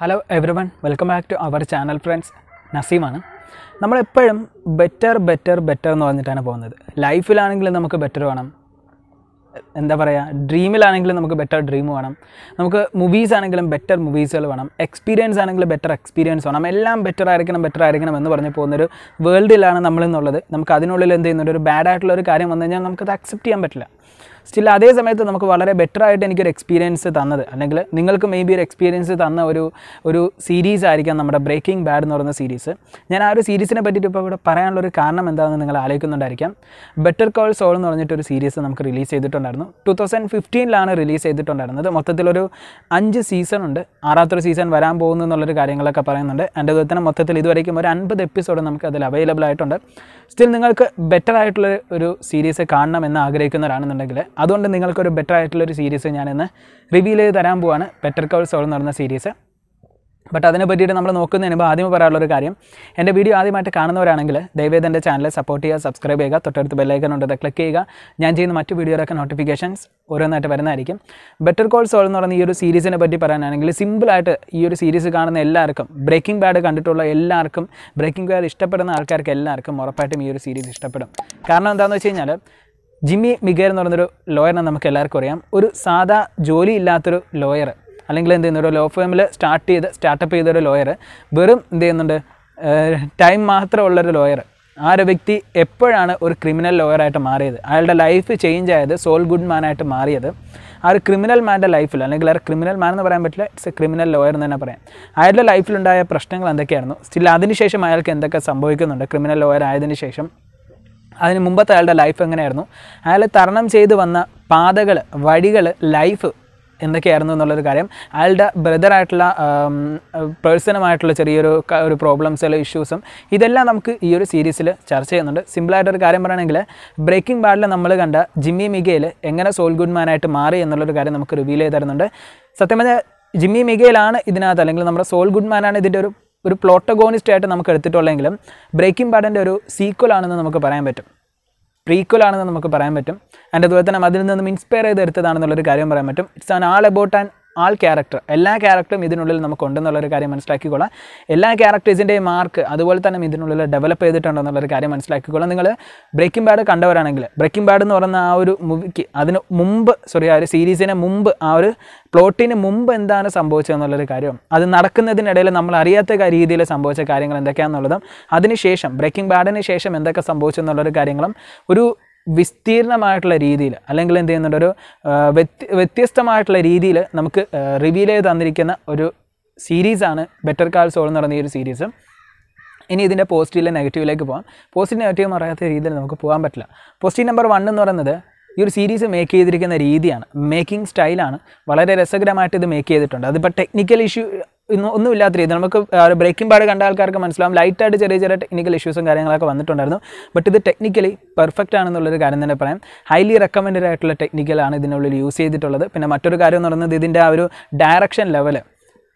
hello every one welcome back to our channel friends നസീമാണ് നമ്മളെപ്പോഴും better better better എന്ന് പറഞ്ഞിട്ടാണ് പോകുന്നത് ലൈഫിലാണെങ്കിലും നമുക്ക് ബെറ്റർ വേണം എന്താ പറയുക ഡ്രീമിലാണെങ്കിലും നമുക്ക് ബെറ്റർ ഡ്രീം വേണം നമുക്ക് മൂവീസ് ആണെങ്കിലും ബെറ്റർ മൂവീസുകൾ വേണം എക്സ്പീരിയൻസ് ആണെങ്കിലും ബെറ്റർ എക്സ്പീരിയൻസ് വേണം എല്ലാം ബെറ്റർ ആയിരിക്കണം ബെറ്റർ ആയിരിക്കണം എന്ന് പറഞ്ഞ് പോകുന്നൊരു വേൾഡിലാണ് നമ്മളെന്നുള്ളത് നമുക്ക് അതിനുള്ളിൽ എന്ത് ചെയ്യുന്നുണ്ട് ഒരു ബാഡ് ആയിട്ടുള്ള ഒരു കാര്യം വന്നു കഴിഞ്ഞാൽ നമുക്കത് അക്സെപ്റ്റ് ചെയ്യാൻ പറ്റില്ല സ്റ്റിൽ അതേ സമയത്ത് നമുക്ക് വളരെ ബെറ്റർ ആയിട്ട് എനിക്കൊരു എക്സ്പീരിയൻസ് തന്നത് അല്ലെങ്കിൽ നിങ്ങൾക്ക് മേ ബി ഒരു എക്സ്പീരിയൻസ് തന്ന ഒരു ഒരു സീരീസ് ആയിരിക്കാം നമ്മുടെ ബ്രേക്കിംഗ് ബാഡ് എന്ന് പറയുന്ന സീരീസ് ഞാൻ ആ ഒരു സീരീസിനെ പറ്റിയിട്ട് ഇപ്പോൾ ഇവിടെ പറയാനുള്ളൊരു കാരണം എന്താണെന്ന് നിങ്ങൾ ആലോചിക്കുന്നുണ്ടായിരിക്കാം ബെറ്റർ കോൾ സോൾ എന്ന് പറഞ്ഞിട്ടൊരു സീരീസ് നമുക്ക് റിലീസ് ചെയ്തിട്ടുണ്ടായിരുന്നു ടു തൗസൻഡ് ഫിഫ്റ്റീനിലാണ് റിലീസ് ചെയ്തിട്ടുണ്ടായിരുന്നത് മൊത്തത്തിലൊരു അഞ്ച് സീസൺ ഉണ്ട് ആറാത്തൊരു സീസൺ വരാൻ പോകുന്നു എന്നുള്ളൊരു കാര്യങ്ങളൊക്കെ പറയുന്നുണ്ട് എൻ്റെ അതുപോലെ തന്നെ മൊത്തത്തിൽ ഇതുവരേക്കും ഒരു അൻപത് എപ്പിസോഡ് നമുക്ക് അതിൽ അവൈലബിൾ ആയിട്ടുണ്ട് സ്റ്റിൽ നിങ്ങൾക്ക് ബെറ്റർ ആയിട്ടുള്ള ഒരു സീരീസ് കാണണം എന്ന് ആഗ്രഹിക്കുന്നവരാണ് എന്നുണ്ടെങ്കിൽ അതുകൊണ്ട് നിങ്ങൾക്കൊരു ബെറ്റർ ആയിട്ടുള്ളൊരു സീരീസ് ഞാനിന്ന് റിവീൽ ചെയ്ത് തരാൻ പോവാണ് ബെറ്റർ കവൾ സോൾ എന്ന് പറയുന്ന സീരീസ് ബട്ട് അതിനെ പറ്റിയിട്ട് നമ്മൾ നോക്കുന്നതിന് മുമ്പ് ആദ്യം പറയാനുള്ളൊരു കാര്യം എൻ്റെ വീഡിയോ ആദ്യമായിട്ട് കാണുന്നവരാണെങ്കിൽ ദയവേദ് എൻ്റെ ചാനൽ സപ്പോർട്ട് ചെയ്യുക സബ്സ്ക്രൈബ് ചെയ്യുക തൊട്ടടുത്ത് ബെല്ലൈക്കൺ ഉണ്ട് അത് ക്ലിക്ക് ചെയ്യുക ഞാൻ ചെയ്യുന്ന മറ്റ് വീഡിയോയിലൊക്കെ നോട്ടിഫിക്കേഷൻസ് ഓരോന്നായിട്ട് വരുന്നതായിരിക്കും ബെറ്റർ കോൾ സോൾ എന്ന് പറയുന്ന ഈ ഒരു സീരീസിനെ പറ്റി പറയാനാണെങ്കിൽ സിമ്പിളായിട്ട് ഈ ഒരു സീരീസ് കാണുന്ന എല്ലാവർക്കും ബ്രേക്കിംഗ് ബാഡ് കണ്ടിട്ടുള്ള എല്ലാവർക്കും ബ്രേക്കിംഗ് ബാഡ് ഇഷ്ടപ്പെടുന്ന ആൾക്കാർക്ക് എല്ലാവർക്കും ഉറപ്പായിട്ടും ഈ ഒരു സീരീസ് ഇഷ്ടപ്പെടും കാരണം എന്താണെന്ന് വെച്ച് കഴിഞ്ഞാൽ ജിമ്മി മികർ എന്ന് പറയുന്നൊരു ലോയറിനെ നമുക്ക് എല്ലാവർക്കും അറിയാം ഒരു സാധാ ജോലി ഇല്ലാത്തൊരു ലോയർ അല്ലെങ്കിൽ എന്ത് ചെയ്യുന്ന ഒരു ലോ ഫേമിൽ സ്റ്റാർട്ട് ചെയ്ത് സ്റ്റാർട്ടപ്പ് ചെയ്തൊരു ലോയർ വെറും എന്ത് ചെയ്യുന്നുണ്ട് ടൈം മാത്രമുള്ളൊരു ലോയർ ആ ഒരു വ്യക്തി എപ്പോഴാണ് ഒരു ക്രിമിനൽ ലോയറായിട്ട് മാറിയത് അയാളുടെ ലൈഫ് ചേഞ്ച് ആയത് സോൾ ഗുഡ് മാനായിട്ട് മാറിയത് ആ ഒരു ക്രിമിനൽ മാൻ്റെ ലൈഫിൽ അല്ലെങ്കിൽ ആ ക്രിമിനൽ മാൻ എന്ന് പറയാൻ പറ്റില്ല ഇറ്റ്സ് എ ക്രിമിനൽ ലോയർ എന്ന് തന്നെ പറയാം അയാളുടെ ലൈഫിലുണ്ടായ പ്രശ്നങ്ങൾ എന്തൊക്കെയായിരുന്നു സ്റ്റിൽ അതിനുശേഷം അയാൾക്ക് എന്തൊക്കെ സംഭവിക്കുന്നുണ്ട് ക്രിമിനൽ ലോയർ ആയതിനു ശേഷം അതിന് മുമ്പത്തെ അയാളുടെ ലൈഫ് എങ്ങനെയായിരുന്നു അയാൾ തരണം ചെയ്തു വന്ന പാതകൾ വഴികൾ ലൈഫ് എന്തൊക്കെയായിരുന്നു എന്നുള്ളൊരു കാര്യം അയാളുടെ ബ്രദറായിട്ടുള്ള പേഴ്സണുമായിട്ടുള്ള ചെറിയൊരു ഒരു പ്രോബ്ലംസ് അല്ലെങ്കിൽ ഇഷ്യൂസും ഇതെല്ലാം നമുക്ക് ഈ ഒരു സീരീസിൽ ചർച്ച ചെയ്യുന്നുണ്ട് സിമ്പിളായിട്ടൊരു കാര്യം പറയുകയാണെങ്കിൽ ബ്രേക്കിംഗ് ബാഡിൽ നമ്മൾ കണ്ട ജിമ്മി മിഗേൽ എങ്ങനെ സോൾ ഗുഡ്മാനായിട്ട് മാറി എന്നുള്ളൊരു കാര്യം നമുക്ക് റിവീൽ ചെയ്ത് തരുന്നുണ്ട് സത്യം പറഞ്ഞാൽ ജിമ്മി മിഗേലാണ് ഇതിനകത്ത് അല്ലെങ്കിൽ നമ്മുടെ സോൾ ഗുഡ്മാനാണ് ഇതിൻ്റെ ഒരു ഒരു പ്ലോട്ടഗോണിസ്റ്റ് ആയിട്ട് നമുക്ക് എടുത്തിട്ടുള്ളെങ്കിലും ബ്രേക്കിംഗ് ബാഡിൻ്റെ ഒരു സീക്വൽ ആണെന്ന് നമുക്ക് പറയാൻ പറ്റും പ്രീക്വൽ ആണെന്ന് നമുക്ക് പറയാൻ പറ്റും ആൻഡ് അതുപോലെ തന്നെ അതിൽ നിന്നും ഇൻസ്പയർ എടുത്തതാണെന്നുള്ളൊരു കാര്യം പറയാൻ പറ്റും it's an all about and all character എല്ലാ ക്യാരക്ടറും ഇതിനുള്ളിൽ നമുക്കുണ്ടെന്നുള്ളൊരു കാര്യം മനസ്സിലാക്കിക്കൊള്ളാം എല്ലാ ക്യാരക്ടേഴ്സിൻ്റെയും മാർക്ക് അതുപോലെ തന്നെ ഇതിനുള്ളിൽ ഡെവലപ്പ് ചെയ്തിട്ടുണ്ടെന്നുള്ളൊരു കാര്യം മനസ്സിലാക്കിക്കൊള്ളാം നിങ്ങൾ ബ്രേക്കിംഗ് ബാഡ് കണ്ടവരാണെങ്കിൽ ബ്രേക്കിംഗ് ബാഡ് എന്ന് പറയുന്ന ആ ഒരു മൂവിക്ക് അതിന് മുമ്പ് സോറി ആ ഒരു സീരീസിന് മുമ്പ് ആ ഒരു പ്ലോട്ടിന് മുമ്പ് എന്താണ് സംഭവിച്ചതെന്നുള്ളൊരു കാര്യം അത് നടക്കുന്നതിനിടയിൽ നമ്മൾ അറിയാത്ത രീതിയിൽ സംഭവിച്ച കാര്യങ്ങൾ എന്തൊക്കെയാണെന്നുള്ളതും അതിനുശേഷം ബ്രേക്കിംഗ് ബാഡിന് ശേഷം എന്തൊക്കെ സംഭവിച്ചു കാര്യങ്ങളും ഒരു വിസ്തീർണമായിട്ടുള്ള രീതിയിൽ അല്ലെങ്കിൽ എന്ത് ചെയ്യുന്നുണ്ട് ഒരു വ്യത്യസ്തമായിട്ടുള്ള രീതിയിൽ നമുക്ക് റിവീൽ ചെയ്ത് തന്നിരിക്കുന്ന ഒരു സീരീസാണ് ബെറ്റർ കാൾ സോൾ എന്ന് പറയുന്ന ഈ ഒരു സീരീസ് ഇനി ഇതിൻ്റെ പോസിറ്റീവിലെ നെഗറ്റീവിലേക്ക് പോകാം പോസിറ്റീവ് നെഗറ്റീവ് പറയാത്ത രീതിയിൽ നമുക്ക് പോകാൻ പറ്റില്ല പോസിറ്റീവ് നമ്പർ വൺ എന്ന് പറയുന്നത് ഈ ഒരു സീരീസ് മേക്ക് ചെയ്തിരിക്കുന്ന രീതിയാണ് മേക്കിംഗ് സ്റ്റൈലാണ് വളരെ രസകരമായിട്ട് ഇത് മേക്ക് ചെയ്തിട്ടുണ്ട് അതിപ്പോൾ ടെക്നിക്കൽ ഇഷ്യൂ ഒന്നുമില്ലാത്ത രീതി നമുക്ക് ബ്രേക്കിംഗ് പാട് കണ്ട ആൾക്കാർക്ക് മനസ്സിലാവും ലൈറ്റായിട്ട് ചെറിയ ചെറിയ ടെക്നിക്കൽ ഇഷ്യൂസും കാര്യങ്ങളൊക്കെ വന്നിട്ടുണ്ടായിരുന്നു ബട്ട് ഇത് ടെക്നിക്കലി പെർഫെക്റ്റ് ആണെന്നുള്ളൊരു കാര്യം തന്നെ പറയാം ഹൈലി റെക്കമെൻഡഡ് ആയിട്ടുള്ള ടെക്നിക്കലാണ് ഇതിനുള്ളിൽ യൂസ് ചെയ്തിട്ടുള്ളത് പിന്നെ മറ്റൊരു കാര്യം എന്ന് പറയുന്നത് ഇതിൻ്റെ ആ ഒരു ഡയറക്ഷൻ ലെവൽ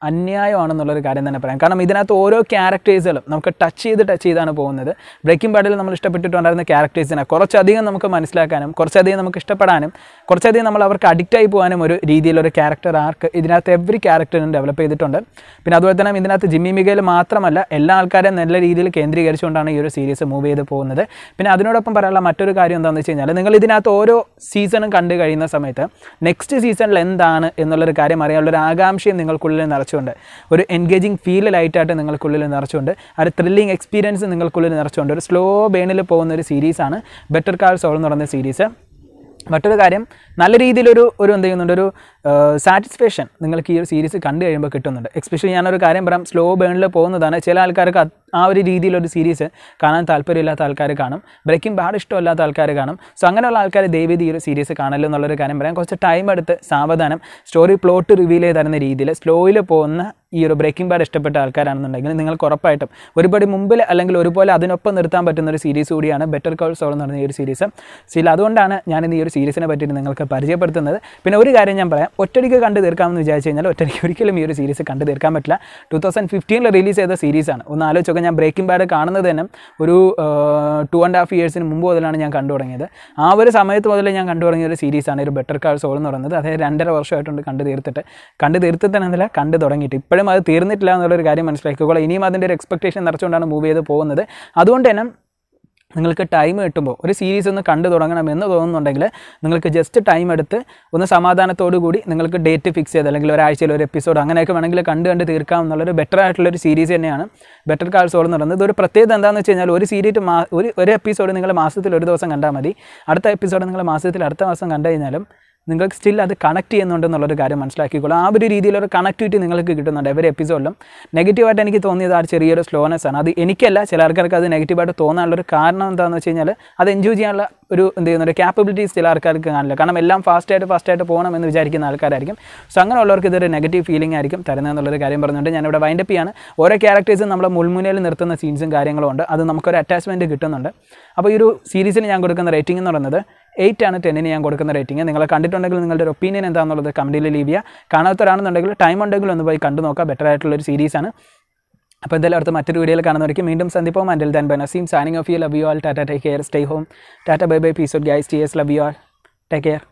അന്യായമാണെന്നുള്ളൊരു കാര്യം തന്നെ പറയാം കാരണം ഇതിനകത്ത് ഓരോ ക്യാരക്ടേഴ്സുകളും നമുക്ക് ടച്ച് ചെയ്ത് ടച്ച് ചെയ്താണ് പോകുന്നത് ബ്രേക്കിംഗ് ബാഡിൽ നമ്മൾ ഇഷ്ടപ്പെട്ടിട്ടുണ്ടായിരുന്ന ക്യാരക്ടേഴ്സിനെ കുറച്ചധികം നമുക്ക് മനസ്സിലാക്കാനും കുറച്ചധികം നമുക്ക് ഇഷ്ടപ്പെടാനും കുറച്ചധികം നമ്മൾ അവർക്ക് അഡിക്റ്റായി പോകാനും ഒരു രീതിയിലൊരു ക്യാരക്ടർ ആർക്ക് ഇതിനകത്ത് എവറി ക്യാരക്ടറിനും ഡെവലപ്പ് ചെയ്തിട്ടുണ്ട് പിന്നെ അതുപോലെ തന്നെ ഇതിനകത്ത് ജിമ്മി മികയിൽ മാത്രമല്ല എല്ലാ ആൾക്കാരെയും നല്ല രീതിയിൽ കേന്ദ്രീകരിച്ചുകൊണ്ടാണ് ഈ ഒരു സീരീസ് മൂവ് ചെയ്ത് പോകുന്നത് പിന്നെ അതിനോടൊപ്പം പറയാനുള്ള മറ്റൊരു കാര്യം എന്താണെന്ന് വെച്ച് കഴിഞ്ഞാൽ നിങ്ങൾ ഇതിനകത്ത് ഓരോ സീസണും കണ്ടു കഴിയുന്ന സമയത്ത് നെക്സ്റ്റ് സീസണിൽ എന്താണ് എന്നുള്ളൊരു കാര്യം അറിയാനുള്ളൊരു ആകാംക്ഷയും നിങ്ങൾക്കുള്ളിൽ നിറച്ചു നിറച്ചുകൊണ്ട് ഒരു എൻഗേജിങ് ഫീൽ നിങ്ങൾക്കുള്ളിൽ നിറച്ചുകൊണ്ട് ഒരു ത്രില്ലിങ് എക്സ്പീരിയൻസ് നിങ്ങൾക്കുള്ളിൽ നിറച്ചുകൊണ്ട് ഒരു സ്ലോ ബേണിൽ പോകുന്ന ഒരു സീരീസാണ് ബെറ്റർ കാൾ സോൾ എന്ന് പറയുന്ന സീരീസ് മറ്റൊരു കാര്യം നല്ല രീതിയിലൊരു ഒരു എന്ത് ചെയ്യുന്നുണ്ട് ഒരു സാറ്റിസ്ഫാക്ഷൻ നിങ്ങൾക്ക് ഈ ഒരു സീരീസ് കണ്ടു കഴിയുമ്പോൾ കിട്ടുന്നുണ്ട് എക്സ്പെഷ്യലി ഞാനൊരു കാര്യം പറയാം സ്ലോ ബേണിൽ പോകുന്നതാണ് ചില ആൾക്കാർക്ക് ആ ഒരു രീതിയിലൊരു സീരീസ് കാണാൻ താല്പര്യമില്ലാത്ത ആൾക്കാർ കാണും ബ്രേക്കിംഗ് ബാഡ് ഇഷ്ടമില്ലാത്ത ആൾക്കാർ കാണും സോ അങ്ങനെയുള്ള ആൾക്കാർ ദൈവീതി ഈ ഒരു സീരീസ് കാണല്ലോ എന്നുള്ളൊരു കാര്യം പറയാം കുറച്ച് ടൈം എടുത്ത് സാവധാനം സ്റ്റോറി പ്ലോട്ട് റിവീൽ ചെയ്ത് തരുന്ന രീതിയിൽ സ്ലോയിൽ പോകുന്ന ഈ ഒരു ബ്രേക്കിംഗ് ബാഡ് ഇഷ്ടപ്പെട്ട ആൾക്കാരാണെന്നുണ്ടെങ്കിൽ നിങ്ങൾക്ക് ഉറപ്പായിട്ടും ഒരുപാട് മുമ്പിൽ അല്ലെങ്കിൽ ഒരുപോലെ അതിനൊപ്പം നിർത്താൻ പറ്റുന്ന ഒരു സീരീസ് കൂടിയാണ് ബെറ്റർ കോൾ സോൾ എന്ന് പറഞ്ഞ ഈ ഒരു സീരീസ് സീൽ അതുകൊണ്ടാണ് ഞാൻ ഈ ഒരു സീരീസിനെ പറ്റിയിട്ട് നിങ്ങൾക്ക് പരിചയപ്പെടുത്തുന്നത് പിന്നെ ഒരു കാര്യം ഞാൻ പറയാം ഒറ്റയ്ക്ക് കണ്ടു തീർക്കാമെന്ന് വിചാരിച്ചു കഴിഞ്ഞാൽ ഒറ്റയ്ക്ക് ഒരിക്കലും ഈ ഒരു സീരീസ് കണ്ടു തീർക്കാൻ പറ്റില്ല ടു തൗസൻഡ് ഫിഫ്റ്റീനിൽ റിലീസ് ചെയ്ത സീരീസാണ് ഒന്ന് ആലോചിച്ച് പോലെ ഞാൻ ബ്രേക്കിംഗ് ബാഡ് കാണുന്നത് തന്നെ ഒരു ടു ആൻഡ് ഹാഫ് ഇയേഴ്സിന് മുമ്പ് മുതലാണ് ഞാൻ കണ്ടു തുടങ്ങിയത് ആ ഒരു സമയത്ത് മുതലേ ഞാൻ കണ്ടു തുടങ്ങിയ ഒരു സീരീസാണ് ഒരു ബെറ്റർ കാൾ സോൾ എന്ന് പറയുന്നത് അതായത് രണ്ടര വർഷമായിട്ടുണ്ട് കണ്ടു തീർത്തിട്ട് കണ്ടു തന്നെ കണ്ടു തുടങ്ങിയിട്ട് ഇപ്പോഴും അത് തീർന്നിട്ടില്ല എന്നുള്ളൊരു കാര്യം മനസ്സിലാക്കിക്കോളാം ഇനിയും അതിൻ്റെ ഒരു എക്സ്പെക്ടേഷൻ നിറച്ചുകൊണ്ടാണ് മൂവ് ചെയ്ത് പോകുന്നത് അതുകൊണ്ട് തന്നെ നിങ്ങൾക്ക് ടൈം കിട്ടുമ്പോൾ ഒരു സീരീസ് ഒന്ന് കണ്ടു തുടങ്ങണമെന്ന് തോന്നുന്നുണ്ടെങ്കിൽ നിങ്ങൾക്ക് ജസ്റ്റ് ടൈം എടുത്ത് ഒന്ന് സമാധാനത്തോടു കൂടി നിങ്ങൾക്ക് ഡേറ്റ് ഫിക്സ് ചെയ്ത് അല്ലെങ്കിൽ ഒരാഴ്ചയിൽ ഒരു എപ്പിസോഡ് അങ്ങനെയൊക്കെ വേണമെങ്കിൽ കണ്ട് കണ്ട് തീർക്കാം എന്നുള്ളൊരു ബെറ്റർ ആയിട്ടുള്ളൊരു സീരീസ് തന്നെയാണ് ബെറ്റർ കാൾസ് ഓൾ എന്ന് പറയുന്നത് ഇതൊരു പ്രത്യേകത എന്താണെന്ന് വെച്ച് കഴിഞ്ഞാൽ ഒരു സീരീസ് മാ ഒരു ഒരു എപ്പിസോഡ് നിങ്ങൾ മാസത്തിൽ ഒരു ദിവസം കണ്ടാൽ മതി അടുത്ത എപ്പിസോഡ് നിങ്ങൾ മാസത്തിൽ അടുത്ത മാസം കണ്ടു കഴിഞ്ഞാലും നിങ്ങൾക്ക് സ്റ്റിൽ അത് കണക്ട് എന്നുള്ളൊരു കാര്യം മനസ്സിലാക്കിക്കോളൂ ആ ഒരു രീതിയിലൊരു കണക്ടിവിറ്റി നിങ്ങൾക്ക് കിട്ടുന്നുണ്ട് എവരി എപ്പിസോഡിലും നെഗറ്റീവായിട്ട് എനിക്ക് തോന്നിയത് ആ ചെറിയൊരു സ്ലോനെസ് ആണ് അത് എനിക്കല്ല ചില ആൾക്കാർക്ക് അത് നെഗറ്റീവായിട്ട് തോന്നാനുള്ളൊരു കാരണം എന്താണെന്ന് വെച്ച് കഴിഞ്ഞാൽ അത് എൻജോയ് ചെയ്യാനുള്ള ഒരു എന്ത് ചെയ്യുന്ന ഒരു ക്യാപ്പബിലിറ്റീസ് ചില ആൾക്കാർക്ക് കാണില്ല കാരണം എല്ലാം ഫാസ്റ്റായിട്ട് ഫാസ്റ്റായിട്ട് പോകണം എന്ന് വിചാരിക്കുന്ന ആൾക്കാരായിരിക്കും സോ അങ്ങനെയുള്ളവർക്ക് ഇതൊരു നെഗറ്റീവ് ഫീലിംഗ് ആയിരിക്കും തരുന്നതെന്നുള്ളൊരു കാര്യം പറഞ്ഞുകൊണ്ട് ഞാനിവിടെ വൈൻഡപ്പ് ചെയ്യാണ് ഓരോ ക്യാരക്ടേഴ്സും നമ്മൾ മുൾമുനയിൽ നിർത്തുന്ന സീൻസും കാര്യങ്ങളും ഉണ്ട് അത് നമുക്കൊരു അറ്റാച്ച്മെൻറ്റ് കിട്ടുന്നുണ്ട് അപ്പോൾ ഈ ഒരു സീരീസിന് ഞാൻ കൊടുക്കുന്ന റേറ്റിംഗ് എന്ന് പറയുന്നത് എയ്റ്റ് ആണ് ടെന്നിന് ഞാൻ കൊടുക്കുന്ന റേറ്റിംഗ് നിങ്ങൾ കണ്ടിട്ടുണ്ടെങ്കിൽ നിങ്ങളുടെ ഒരു ഒപ്പീനിയൻ എന്താണെന്നുള്ളത് കമൻറ്റിൽ ലീവ് ചെയ്യുക കാണാത്തവരാണെന്നുണ്ടെങ്കിൽ ടൈം ഉണ്ടെങ്കിൽ ഒന്ന് പോയി കണ്ടു നോക്കുക ബെറ്റർ ആയിട്ടുള്ളൊരു സീരീസാണ് അപ്പോൾ എന്തായാലും അടുത്ത മറ്റൊരു വീഡിയോയിൽ കാണുന്നവർക്ക് വീണ്ടും സന്ദിപ്പം until then bye Naseem signing off you love you all tata take care stay home tata bye bye peace off guys T S love you all take care